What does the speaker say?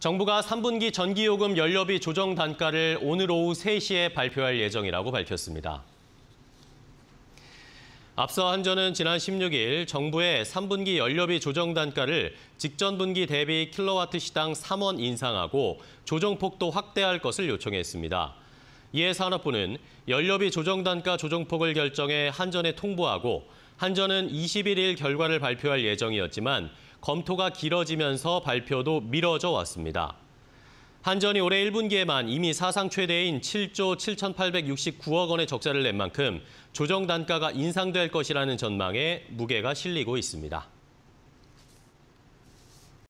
정부가 3분기 전기요금 연료비 조정 단가를 오늘 오후 3시에 발표할 예정이라고 밝혔습니다. 앞서 한전은 지난 16일 정부의 3분기 연료비 조정 단가를 직전 분기 대비 킬로와트 시당 3원 인상하고 조정폭도 확대할 것을 요청했습니다. 이에 산업부는 연료비 조정 단가 조정폭을 결정해 한전에 통보하고 한전은 21일 결과를 발표할 예정이었지만 검토가 길어지면서 발표도 미뤄져 왔습니다. 한전이 올해 1분기에만 이미 사상 최대인 7조 7,869억 원의 적자를 낸 만큼 조정 단가가 인상될 것이라는 전망에 무게가 실리고 있습니다.